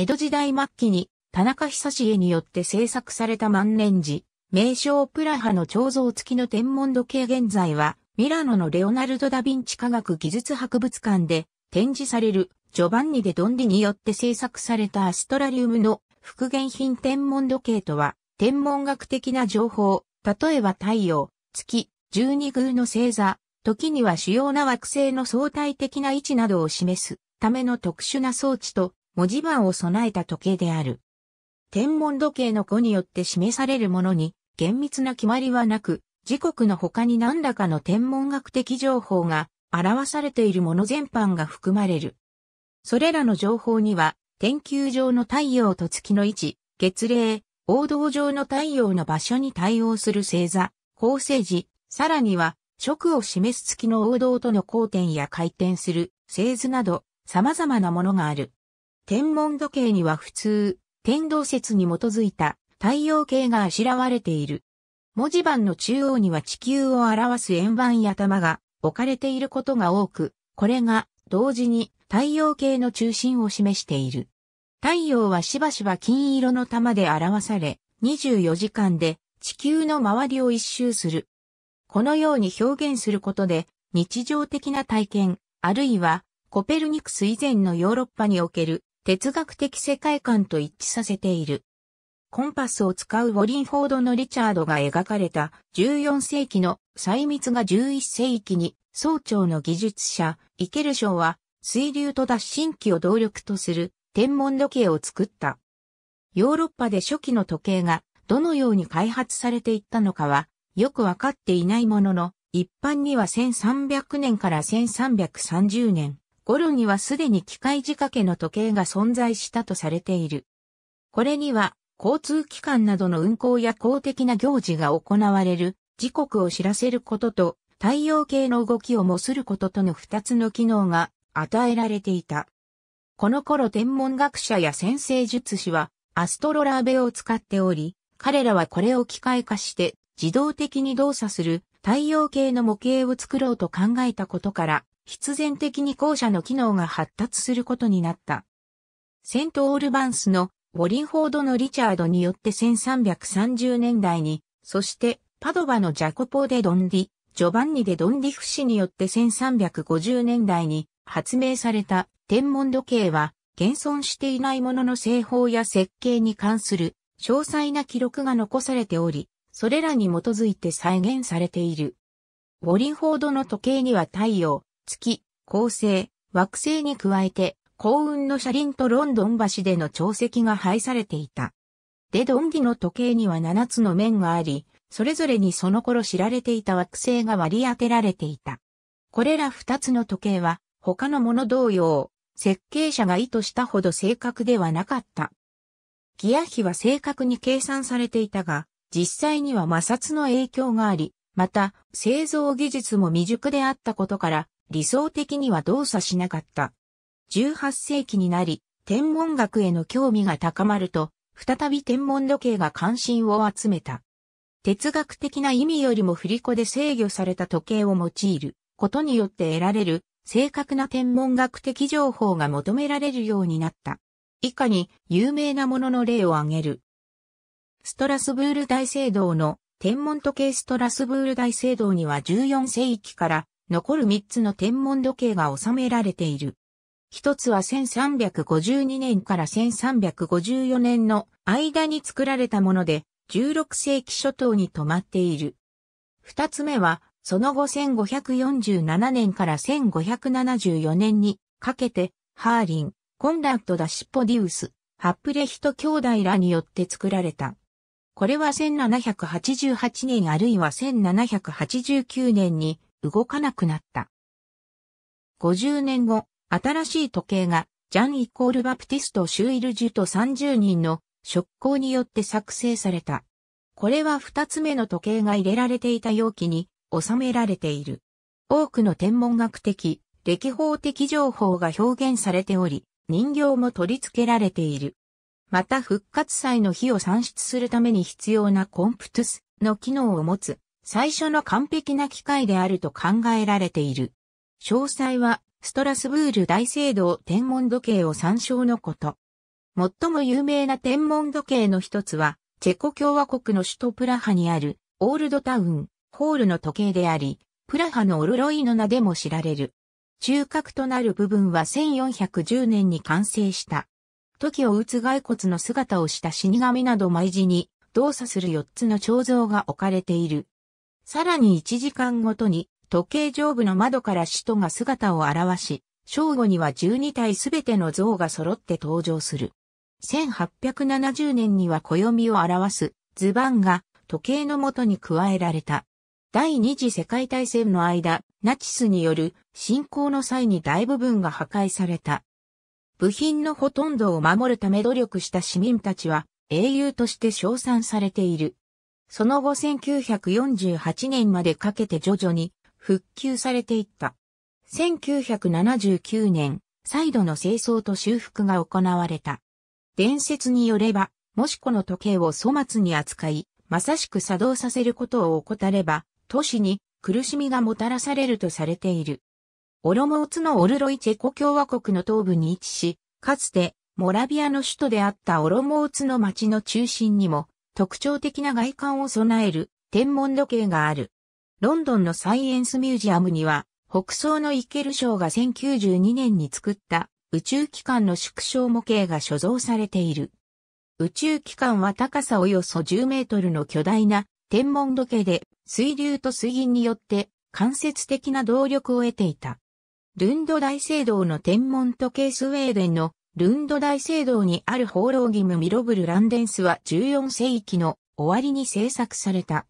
江戸時代末期に田中久絵によって制作された万年寺、名称プラハの彫像付きの天文時計現在は、ミラノのレオナルド・ダ・ヴィンチ科学技術博物館で展示されるジョバンニ・デ・ドンリによって制作されたアストラリウムの復元品天文時計とは、天文学的な情報、例えば太陽、月、十二宮の星座、時には主要な惑星の相対的な位置などを示すための特殊な装置と文字盤を備えた時計である。天文時計の語によって示されるものに厳密な決まりはなく、時刻の他に何らかの天文学的情報が表されているもの全般が含まれる。それらの情報には、天球上の太陽と月の位置、月齢、王道上の太陽の場所に対応する星座、構成時、さらには、食を示す月の王道との交点や回転する星図など、様々なものがある。天文時計には普通、天動説に基づいた太陽系があしらわれている。文字盤の中央には地球を表す円盤や玉が置かれていることが多く、これが同時に太陽系の中心を示している。太陽はしばしば金色の玉で表され、24時間で地球の周りを一周する。このように表現することで、日常的な体験、あるいはコペルニクス以前のヨーロッパにおける哲学的世界観と一致させている。コンパスを使うウォリンフォードのリチャードが描かれた14世紀の細密が11世紀に総長の技術者、イケルショーは水流と脱進機を動力とする天文時計を作った。ヨーロッパで初期の時計がどのように開発されていったのかはよくわかっていないものの一般には1300年から1330年頃にはすでに機械仕掛けの時計が存在したとされている。これには、交通機関などの運行や公的な行事が行われる、時刻を知らせることと、太陽系の動きを模することとの二つの機能が与えられていた。この頃天文学者や先生術師はアストロラーベを使っており、彼らはこれを機械化して自動的に動作する太陽系の模型を作ろうと考えたことから、必然的に後者の機能が発達することになった。セント・オールバンスのォリンフォードのリチャードによって1330年代に、そしてパドバのジャコポでドンディ、ジョバンニでドンディフ氏によって1350年代に発明された天文時計は、現存していないものの製法や設計に関する詳細な記録が残されており、それらに基づいて再現されている。ウォリンフォードの時計には太陽、月、恒星、惑星に加えて、幸運の車輪とロンドン橋での潮汐が配されていた。デドンギの時計には7つの面があり、それぞれにその頃知られていた惑星が割り当てられていた。これら2つの時計は、他のもの同様、設計者が意図したほど正確ではなかった。ギア比は正確に計算されていたが、実際には摩擦の影響があり、また製造技術も未熟であったことから、理想的には動作しなかった。18世紀になり、天文学への興味が高まると、再び天文時計が関心を集めた。哲学的な意味よりも振り子で制御された時計を用いることによって得られる正確な天文学的情報が求められるようになった。以下に有名なものの例を挙げる。ストラスブール大聖堂の天文時計ストラスブール大聖堂には14世紀から残る三つの天文時計が収められている。一つは1352年から1354年の間に作られたもので、16世紀初頭に止まっている。二つ目は、その後1547年から1574年にかけて、ハーリン、コンラッド・ダ・シッポディウス、ハップレヒト兄弟らによって作られた。これは1788年あるいは1789年に動かなくなった。50年後、新しい時計が、ジャン・イコール・バプティスト・シュイル・ジュと30人の職工によって作成された。これは2つ目の時計が入れられていた容器に収められている。多くの天文学的、歴法的情報が表現されており、人形も取り付けられている。また復活祭の日を算出するために必要なコンプトゥスの機能を持つ最初の完璧な機械であると考えられている。詳細は、ストラスブール大聖堂天文時計を参照のこと。最も有名な天文時計の一つは、チェコ共和国の首都プラハにある、オールドタウン、ホールの時計であり、プラハのオルロイの名でも知られる。中核となる部分は1410年に完成した。時を打つ骸骨の姿をした死神など毎時に動作する4つの彫像が置かれている。さらに1時間ごとに、時計上部の窓から使徒が姿を現し、正午には12体すべての像が揃って登場する。1870年には暦を表す図版が時計のもとに加えられた。第二次世界大戦の間、ナチスによる侵攻の際に大部分が破壊された。部品のほとんどを守るため努力した市民たちは英雄として称賛されている。その後1948年までかけて徐々に復旧されていった。1979年、再度の清掃と修復が行われた。伝説によれば、もしこの時計を粗末に扱い、まさしく作動させることを怠れば、都市に苦しみがもたらされるとされている。オロモーツのオルロイチェコ共和国の東部に位置し、かつてモラビアの首都であったオロモーツの町の中心にも特徴的な外観を備える天文時計がある。ロンドンのサイエンスミュージアムには、北総のイケル賞が1092年に作った宇宙機関の縮小模型が所蔵されている。宇宙機関は高さおよそ10メートルの巨大な天文時計で水流と水銀によって間接的な動力を得ていた。ルンド大聖堂の天文時計スウェーデンのルンド大聖堂にある放浪義務ミロブルランデンスは14世紀の終わりに制作された。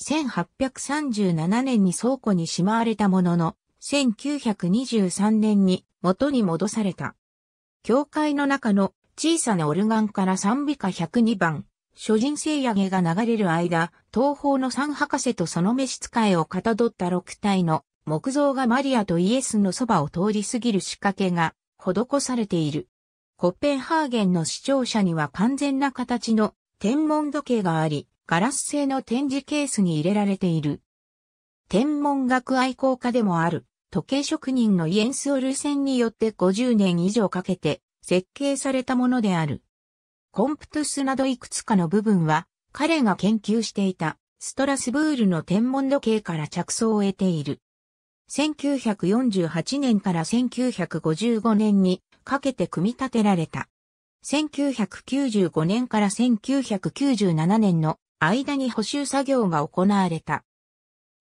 1837年に倉庫にしまわれたものの、1923年に元に戻された。教会の中の小さなオルガンから賛美歌102番、諸人聖やげが流れる間、東方の三博士とその召使いをかたどった6体の木造がマリアとイエスのそばを通り過ぎる仕掛けが施されている。コッペンハーゲンの視聴者には完全な形の天文時計があり、ガラス製の展示ケースに入れられている。天文学愛好家でもある、時計職人のイエンス・オルセンによって50年以上かけて設計されたものである。コンプトゥスなどいくつかの部分は、彼が研究していたストラスブールの天文時計から着想を得ている。1948年から1955年にかけて組み立てられた。1995年から1997年の間に補修作業が行われた。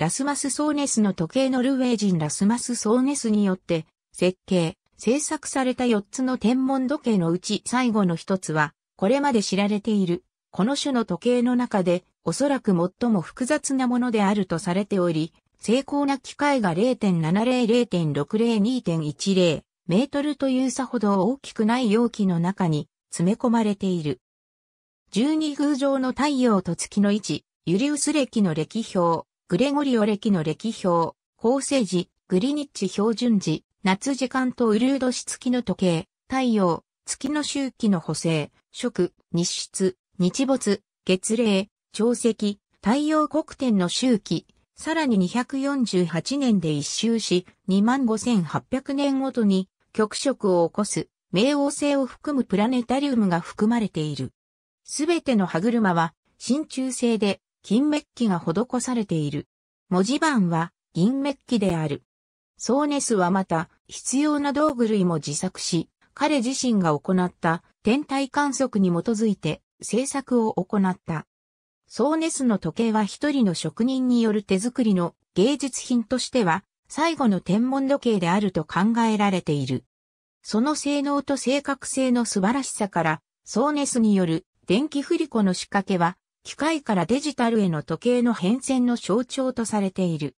ラスマス・ソーネスの時計ノルウェー人ラスマス・ソーネスによって設計、制作された4つの天文時計のうち最後の1つは、これまで知られている、この種の時計の中で、おそらく最も複雑なものであるとされており、精巧な機械が0.700.602.10メートルというさほど大きくない容器の中に詰め込まれている。12宮城の太陽と月の位置、ユリウス暦の歴表、グレゴリオ暦の歴表、構成時、グリニッチ標準時、夏時間とウルードし月の時計、太陽、月の周期の補正、食、日出、日没、月齢、潮汐、太陽黒点の周期、さらに248年で一周し、25,800年ごとに局色を起こす冥王星を含むプラネタリウムが含まれている。すべての歯車は真鍮製で金メッキが施されている。文字盤は銀メッキである。ソーネスはまた必要な道具類も自作し、彼自身が行った天体観測に基づいて制作を行った。ソーネスの時計は一人の職人による手作りの芸術品としては最後の天文時計であると考えられている。その性能と正確性の素晴らしさから、ソーネスによる電気振り子の仕掛けは、機械からデジタルへの時計の変遷の象徴とされている。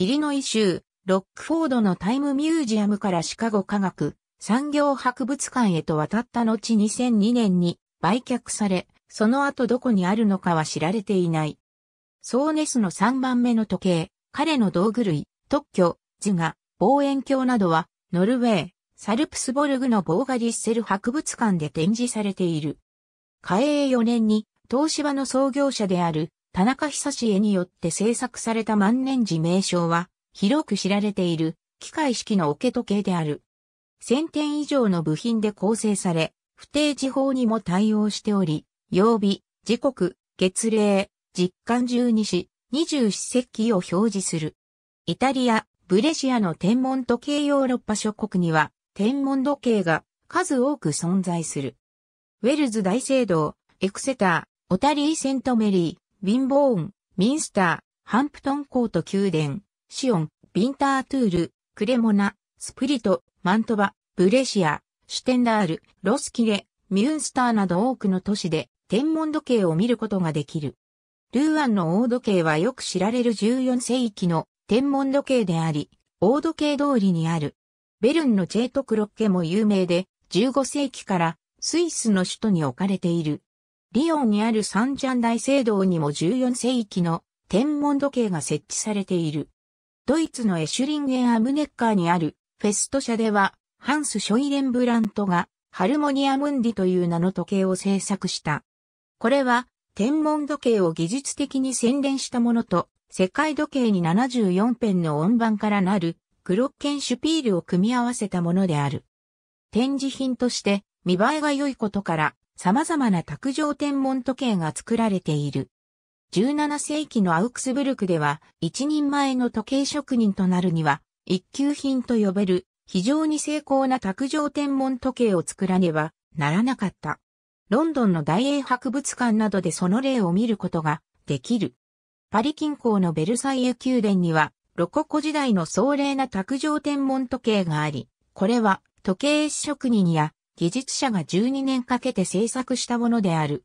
イリノイ州、ロックフォードのタイムミュージアムからシカゴ科学、産業博物館へと渡った後2002年に売却され、その後どこにあるのかは知られていない。ソーネスの3番目の時計、彼の道具類、特許、図画、望遠鏡などは、ノルウェー、サルプスボルグのボーガディッセル博物館で展示されている。開永4年に東芝の創業者である田中久志絵によって制作された万年寺名称は広く知られている機械式のケ時計である。1000点以上の部品で構成され、不定時法にも対応しており、曜日、時刻、月齢、実感十二し、二十四節を表示する。イタリア、ブレシアの天文時計ヨーロッパ諸国には、天文時計が数多く存在する。ウェルズ大聖堂、エクセター、オタリー・セントメリー、ウィンボーン、ミンスター、ハンプトンコート宮殿、シオン、ビンタートゥール、クレモナ、スプリト、マントバ、ブレシア、シュテンダール、ロスキレ、ミュンスターなど多くの都市で天文時計を見ることができる。ルーアンの大時計はよく知られる14世紀の天文時計であり、大時計通りにあるベルンのジェートクロッケも有名で、15世紀からスイスの首都に置かれている。リヨンにあるサンジャン大聖堂にも14世紀の天文時計が設置されている。ドイツのエシュリンゲン・アムネッカーにあるフェスト社では、ハンス・ショイレンブラントがハルモニアムンディという名の時計を制作した。これは天文時計を技術的に洗練したものと世界時計に74ペンの音盤からなるグロッケンシュピールを組み合わせたものである。展示品として見栄えが良いことから様々な卓上天文時計が作られている。17世紀のアウクスブルクでは一人前の時計職人となるには一級品と呼べる非常に精巧な卓上天文時計を作らねばならなかった。ロンドンの大英博物館などでその例を見ることができる。パリ近郊のベルサイユ宮殿にはロココ時代の壮麗な卓上天文時計があり、これは時計職人や技術者が12年かけて制作したものである。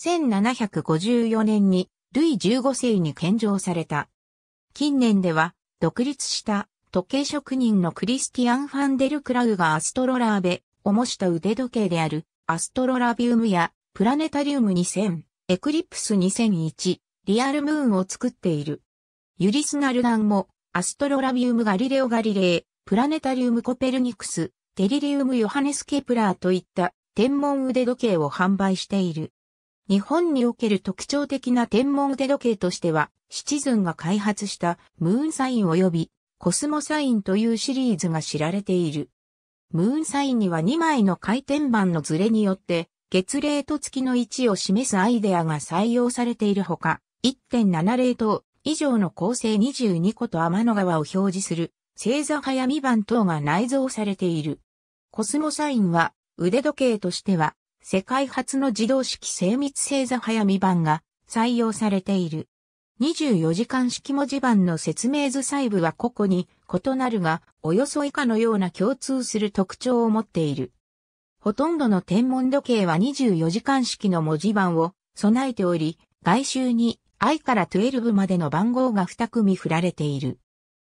1754年にルイ15世に献上された。近年では独立した時計職人のクリスティアン・ファンデル・クラウがアストロラーベを模した腕時計であるアストロラビウムやプラネタリウム2000、エクリプス2001、リアルムーンを作っている。ユリスナルダンもアストロラビウムガリレオガリレイ、プラネタリウムコペルニクス、テリリウムヨハネス・ケプラーといった天文腕時計を販売している。日本における特徴的な天文腕時計としては、シチズンが開発したムーンサイン及びコスモサインというシリーズが知られている。ムーンサインには2枚の回転板のズレによって、月齢と月の位置を示すアイデアが採用されているほか、1.70と以上の構成22個と天の川を表示する星座早見版等が内蔵されている。コスモサインは腕時計としては世界初の自動式精密星座早見版が採用されている。24時間式文字盤の説明図細部は個々に異なるが、およそ以下のような共通する特徴を持っている。ほとんどの天文時計は24時間式の文字盤を備えており、外周に I から12までの番号が2組振られている。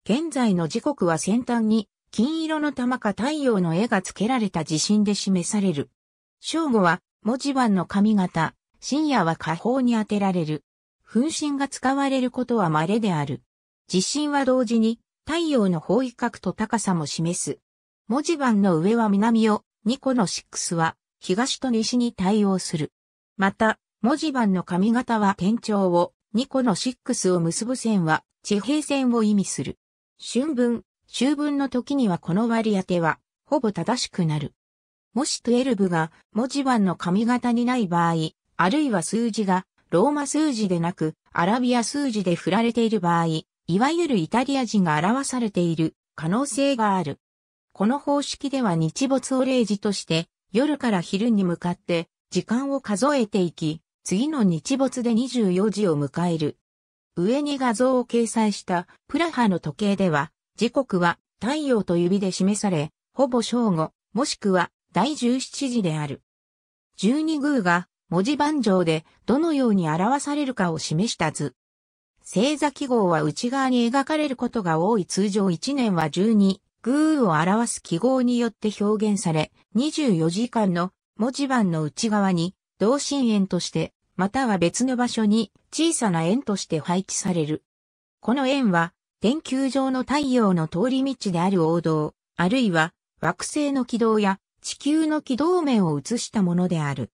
現在の時刻は先端に金色の玉か太陽の絵が付けられた地震で示される。正午は文字盤の髪型、深夜は下方に当てられる。噴針が使われることは稀である。地震は同時に太陽の方位角と高さも示す。文字盤の上は南を、2個の6は東と西に対応する。また、文字盤の髪型は天頂を、2個の6を結ぶ線は地平線を意味する。春分、秋分の時にはこの割り当ては、ほぼ正しくなる。もし12が文字盤の髪型にない場合、あるいは数字がローマ数字でなくアラビア数字で振られている場合、いわゆるイタリア人が表されている可能性がある。この方式では日没を例示として、夜から昼に向かって時間を数えていき、次の日没で24時を迎える。上に画像を掲載したプラハの時計では、時刻は太陽と指で示され、ほぼ正午、もしくは第17時である。十二宮が文字盤上でどのように表されるかを示した図。星座記号は内側に描かれることが多い通常1年は12、宮を表す記号によって表現され、24時間の文字盤の内側に同心円として、または別の場所に小さな円として配置される。この円は、天球上の太陽の通り道である王道、あるいは惑星の軌道や地球の軌道面を映したものである。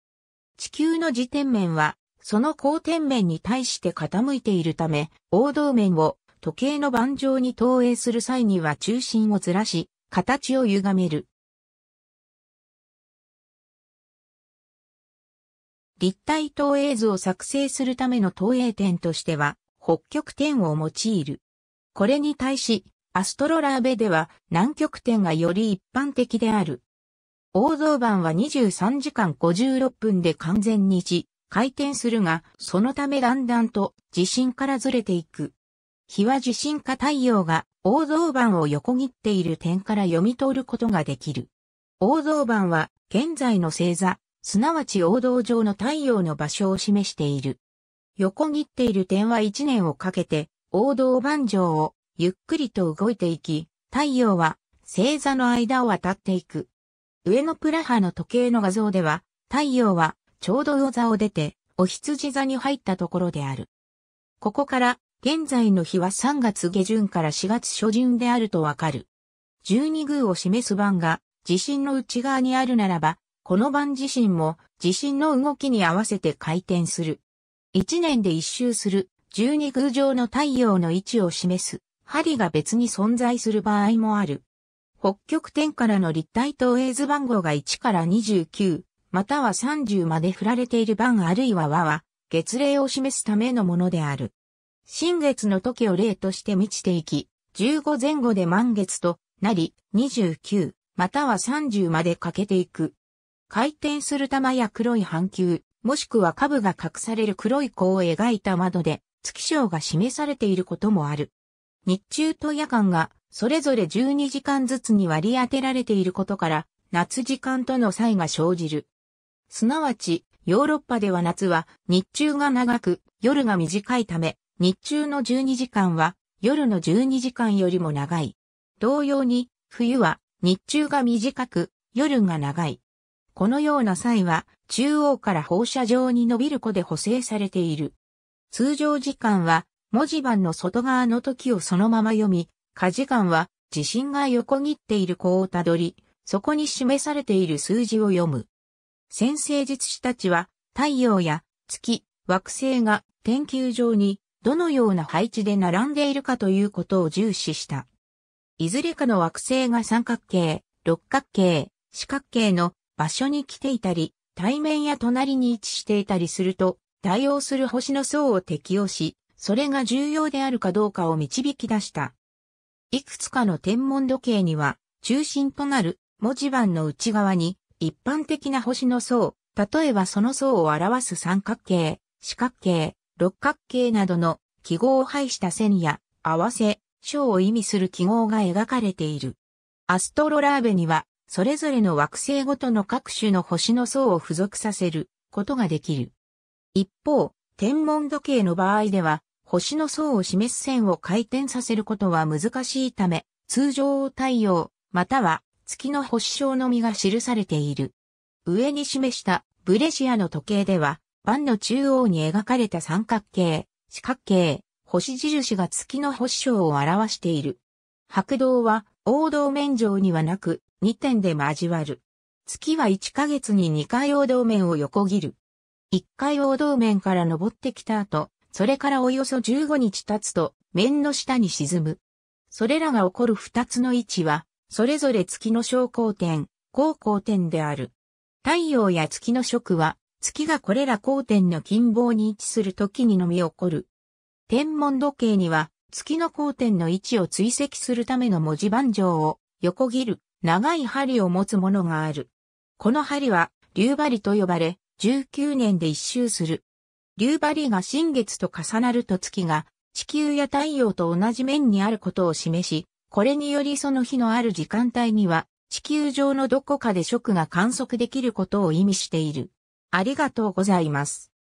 地球の自点面は、その交天面に対して傾いているため、王道面を時計の盤上に投影する際には中心をずらし、形を歪める。立体投影図を作成するための投影点としては、北極点を用いる。これに対し、アストロラーベでは南極点がより一般的である。王道版は23時間56分で完全に地、回転するが、そのためだんだんと地震からずれていく。日は地震か太陽が王道版を横切っている点から読み取ることができる。王道版は現在の星座すなわち王道上の太陽の場所を示している。横切っている点は一年をかけて、王道盤上をゆっくりと動いていき、太陽は星座の間を渡っていく。上のプラハの時計の画像では、太陽はちょうど魚座を出て、お羊座に入ったところである。ここから、現在の日は3月下旬から4月初旬であるとわかる。12宮を示す番が、地震の内側にあるならば、この盤自身も自身の動きに合わせて回転する。一年で一周する12宮上の太陽の位置を示す針が別に存在する場合もある。北極点からの立体投影図番号が1から29、または30まで振られている番あるいは和は、月齢を示すためのものである。新月の時を例として満ちていき、15前後で満月となり、29、または30まで欠けていく。回転する玉や黒い半球、もしくは下部が隠される黒い弧を描いた窓で、月章が示されていることもある。日中と夜間が、それぞれ12時間ずつに割り当てられていることから、夏時間との差異が生じる。すなわち、ヨーロッパでは夏は日中が長く、夜が短いため、日中の12時間は夜の12時間よりも長い。同様に、冬は日中が短く、夜が長い。このような際は、中央から放射状に伸びる弧で補正されている。通常時間は、文字盤の外側の時をそのまま読み、下時間は、地震が横切っている弧をたどり、そこに示されている数字を読む。先生術師たちは、太陽や月、惑星が天球上にどのような配置で並んでいるかということを重視した。いずれかの惑星が三角形、六角形、四角形の場所に来ていたり、対面や隣に位置していたりすると、対応する星の層を適用し、それが重要であるかどうかを導き出した。いくつかの天文時計には、中心となる文字盤の内側に、一般的な星の層、例えばその層を表す三角形、四角形、六角形などの記号を配した線や、合わせ、章を意味する記号が描かれている。アストロラーベには、それぞれの惑星ごとの各種の星の層を付属させることができる。一方、天文時計の場合では、星の層を示す線を回転させることは難しいため、通常太陽、または月の星章のみが記されている。上に示したブレシアの時計では、盤の中央に描かれた三角形、四角形、星印が月の星章を表している。白道は、王道面上にはなく、2点で交わる。月は1ヶ月に2回王道面を横切る。1回王道面から登ってきた後、それからおよそ15日経つと、面の下に沈む。それらが起こる2つの位置は、それぞれ月の昇降点、高光点である。太陽や月の食は、月がこれら光点の近傍に位置する時にのみ起こる。天文時計には、月の光点の位置を追跡するための文字盤上を横切る長い針を持つものがある。この針は、竜針と呼ばれ、19年で一周する。竜針が新月と重なると月が、地球や太陽と同じ面にあることを示し、これによりその日のある時間帯には、地球上のどこかで食が観測できることを意味している。ありがとうございます。